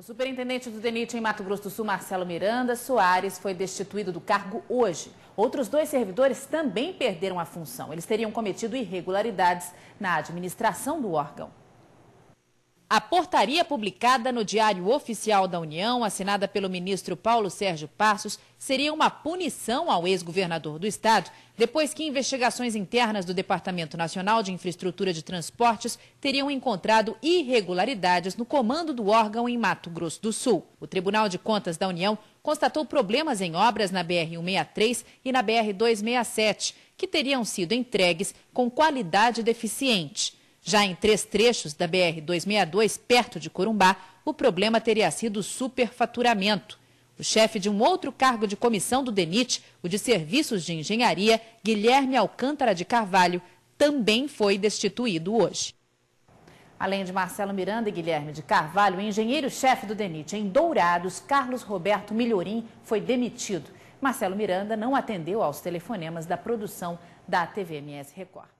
O superintendente do DENIT em Mato Grosso do Sul, Marcelo Miranda Soares, foi destituído do cargo hoje. Outros dois servidores também perderam a função. Eles teriam cometido irregularidades na administração do órgão. A portaria publicada no Diário Oficial da União, assinada pelo ministro Paulo Sérgio Passos, seria uma punição ao ex-governador do estado, depois que investigações internas do Departamento Nacional de Infraestrutura de Transportes teriam encontrado irregularidades no comando do órgão em Mato Grosso do Sul. O Tribunal de Contas da União constatou problemas em obras na BR-163 e na BR-267, que teriam sido entregues com qualidade deficiente. Já em três trechos da BR-262, perto de Corumbá, o problema teria sido superfaturamento. O chefe de um outro cargo de comissão do DENIT, o de Serviços de Engenharia, Guilherme Alcântara de Carvalho, também foi destituído hoje. Além de Marcelo Miranda e Guilherme de Carvalho, o engenheiro-chefe do DENIT em Dourados, Carlos Roberto Melhorim, foi demitido. Marcelo Miranda não atendeu aos telefonemas da produção da TVMS Record.